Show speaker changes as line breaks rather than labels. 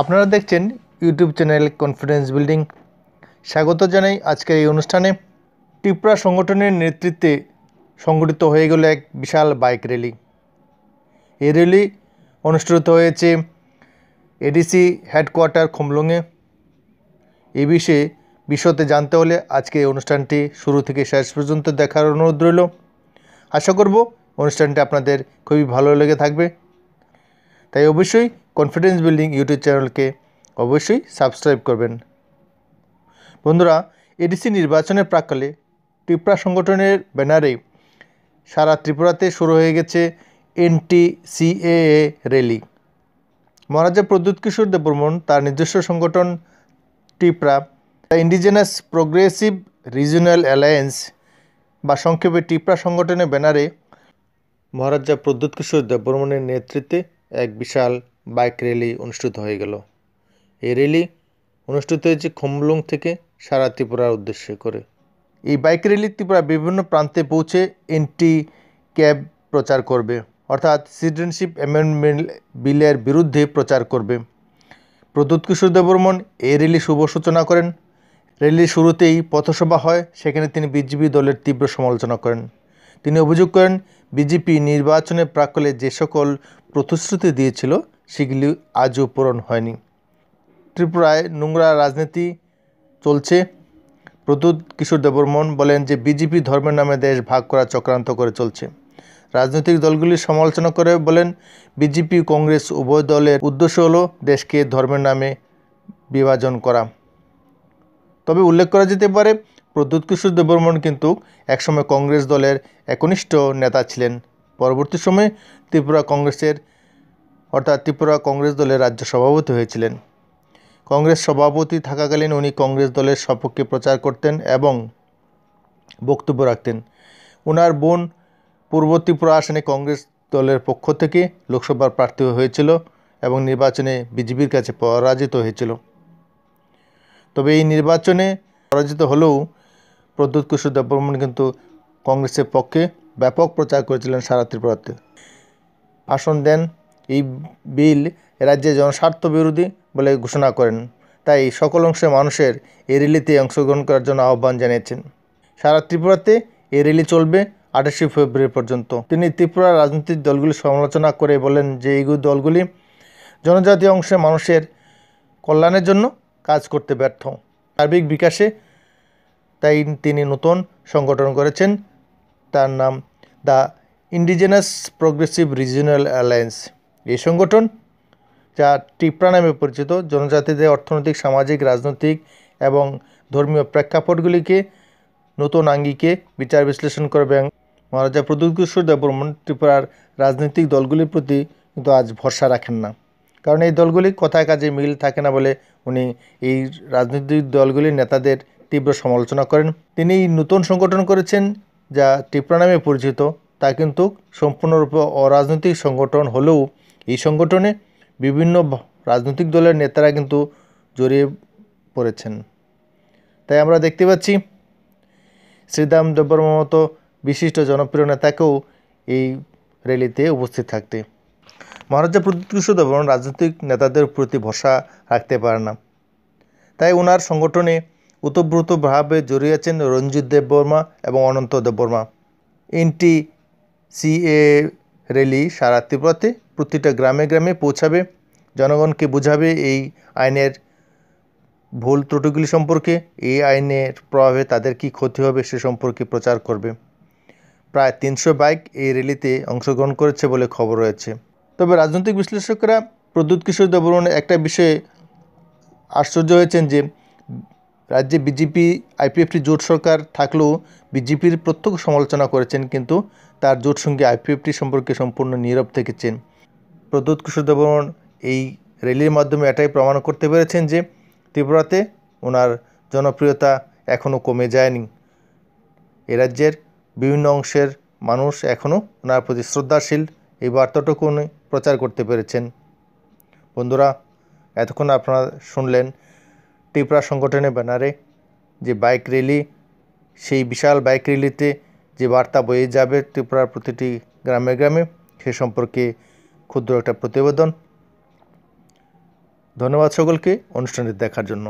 আপনারা দেখছেন YouTube channel confidence building স্বাগত জানাই আজকের এই অনুষ্ঠানে টিপরা সংগঠনের নেতৃত্বে সংগঠিত হয়ে গেল এক বিশাল বাইক র্যালি এই র্যালি অনুষ্ঠিত হয়েছে এডিসি হেডকোয়ার্টার খুমলুঙে এ বিষয়ে বিশদে জানতে হলে আজকে এই অনুষ্ঠানটি শুরু থেকে শেষ পর্যন্ত দেখার অনুরোধ রইল আশা করব অনুষ্ঠানটি আপনাদের খুবই ভালো লেগে থাকবে তাই অবশ্যই কনফিডেন্স বিল্ডিং ইউটিউব চ্যানেলকে অবশ্যই সাবস্ক্রাইব করবেন বন্ধুরা এডিসি নির্বাচনের প্রাককালে ত্রিপুরা সংগঠনের ব্যানারে সারা ত্রিপুরাতে শুরু হয়ে গেছে anti CAA rally Maharaja Pradyot Kishore Debbarman তার নিজস্ব সংগঠন Tipra the indigenous progressive regional alliance বা সংক্ষেপে টিপ্রা সংগঠনের ব্যানারে মহারাজা প্রদ্যুৎ কিশোর দেববর্মনের নেতৃত্বে এক বিশাল বাইক র্যালি অনুষ্ঠিত হয়ে গেল এই র্যালি অনুষ্ঠিত হয়েছে খমলুং থেকে সারা ত্রিপুরার উদ্দেশ্যে করে এই বাইক র্যালি ত্রিপুরা বিভিন্ন প্রান্তে পৌঁছে এন্টি ক্যাব প্রচার করবে অর্থাৎ সিটিজেনশিপ অ্যামেন্ডমেন্ট বিলের বিরুদ্ধে প্রচার করবে প্রদ্যুৎ কিশোর দেববর্মন এই র্যালি শুভ সূচনা করেন র্যালির শুরুতেই পথসভা হয় সেখানে তিনি বিজেপি দলের তীব্র সমালোচনা করেন তিনি অভিযোগ করেন বিজেপি নির্বাচনের প্রাকলে যে সকল প্রতিশ্রুতি দিয়েছিল সেগুলি আজও পূরণ হয়নি ত্রিপুরায় নোংরা রাজনীতি চলছে প্রদ্যুৎ কিশোর দেববর্মন বলেন যে বিজেপি ধর্মের নামে দেশ ভাগ করা চক্রান্ত করে চলছে রাজনৈতিক দলগুলি সমালোচনা করে বলেন বিজেপি কংগ্রেস উভয় দলের উদ্দেশ্য হলো দেশকে ধর্মের নামে বিভাজন করা তবে উল্লেখ করা যেতে পারে প্রদ্যুৎ কিশোর দেববর্মন কিন্তু একসময় কংগ্রেস দলের একনিষ্ঠ নেতা ছিলেন পরবর্তী সময়ে ত্রিপুরা কংগ্রেসের অর্থাৎ ত্রিপুরা কংগ্রেস দলের রাজ্য সভাপতি হয়েছিলেন কংগ্রেস সভাপতি থাকাকালীন উনি কংগ্রেস দলের সপক্ষে প্রচার করতেন এবং বক্তব্য রাখতেন ওনার বোন পূর্ব ত্রিপুরা আসনে কংগ্রেস দলের পক্ষ থেকে লোকসভার প্রার্থী হয়েছিল এবং নির্বাচনে বিজেপির কাছে পরাজিত হয়েছিল তবে এই নির্বাচনে পরাজিত হলেও প্রদ্যুৎ কিশোর দেববর্মন কিন্তু কংগ্রেসের পক্ষে ব্যাপক প্রচার করেছিলেন সারা ত্রিপুরাতে ভাষণ দেন এই বিল রাজ্যে জনস্বার্থ বিরোধী বলে ঘোষণা করেন তাই সকল অংশের মানুষের এই র্যালিতে অংশগ্রহণ করার জন্য আহ্বান জানিয়েছেন সারা ত্রিপুরাতে এই র্যালি চলবে আঠাশে ফেব্রুয়ারি পর্যন্ত তিনি ত্রিপুরা রাজনৈতিক দলগুলি সমালোচনা করে বলেন যে এই দলগুলি জনজাতীয় অংশের মানুষের কল্যাণের জন্য কাজ করতে ব্যর্থ সার্বিক বিকাশে তাই তিনি নতুন সংগঠন করেছেন তার নাম the indigenous progressive regional alliance এই সংগঠন যা টিপ্রা নামে পরিচিত জনজাতিদের অর্থনৈতিক সামাজিক রাজনৈতিক এবং ধর্মীয় প্রেক্ষাপটগুলিকে নতুন আঙ্গিকে বিচার বিশ্লেষণ করবেন মহারাজা প্রদীপ কিশোর দেববর্মন ত্রিপুরার রাজনৈতিক দলগুলির প্রতি কিন্তু আজ ভরসা রাখেন না কারণ এই দলগুলি কথায় কাজে মিল থাকে না বলে উনি এই রাজনৈতিক দলগুলির নেতাদের তীব্র সমালোচনা করেন তিনি নতুন সংগঠন করেছেন যা টিপরা নামে পরিচিত তা কিন্তু সম্পূর্ণরূপে অরাজনৈতিক সংগঠন হলেও এই সংগঠনে বিভিন্ন রাজনৈতিক দলের নেতারা কিন্তু জড়িয়ে পড়েছেন তাই আমরা দেখতে পাচ্ছি শ্রীদাম দেববর্মার মতো বিশিষ্ট জনপ্রিয় নেতাকেও এই র্যালিতে উপস্থিত থাকতে মহারাজা প্রদীপকিশোর দেববর্মন রাজনৈতিক নেতাদের প্রতি ভরসা রাখতে পারে না তাই ওনার সংগঠনে ওতপ্রোতভাবে জড়িয়েছেন রঞ্জিত দেববর্মা এবং Ananta Debbarma anti CAA rally সারা ত্রিপুরাতে প্রতিটা গ্রামে গ্রামে পৌঁছাবে জনগণকে বোঝাবে এই আইনের ভুল ত্রুটিগুলি সম্পর্কে এই আইনের প্রভাবে তাদের কি ক্ষতি হবে সে সম্পর্কে প্রচার করবে প্রায় তিনশো বাইক এই র্যালিতে অংশগ্রহণ করেছে বলে খবর রয়েছে তবে রাজনৈতিক বিশ্লেষকরা প্রদ্যুৎ কিশোর দেবরণ একটা বিষয়ে আশ্চর্য হয়েছেন যে রাজ্যে বিজেপি আইপিএফটি জোট সরকার থাকলেও বিজেপির প্রত্যক্ষ সমালোচনা করেছেন কিন্তু তার জোট সঙ্গে আইপিএফটি সম্পর্কে সম্পূর্ণ নীরব থেকেছেন প্রদ্যোৎ কিশোর দেববর্মন এই র্যালির মাধ্যমে এটাই প্রমাণ করতে পেরেছেন যে ত্রিপুরাতে ওনার জনপ্রিয়তা এখনও কমে যায়নি এ রাজ্যের বিভিন্ন অংশের মানুষ এখনও ওনার প্রতি শ্রদ্ধাশীল এই বার্তাটুকু উনি প্রচার করতে পেরেছেন বন্ধুরা এতক্ষণ আপনারা শুনলেন ত্রিপুরা সংগঠনের ব্যানারে যে বাইক র্যালি সেই বিশাল বাইক র্যালিতে যে বার্তা বয়ে যাবে ত্রিপুরার প্রতিটি গ্রামে গ্রামে সে সম্পর্কে ক্ষুদ্র একটা প্রতিবেদন ধন্যবাদ সকলকে অনুষ্ঠানটি দেখার জন্য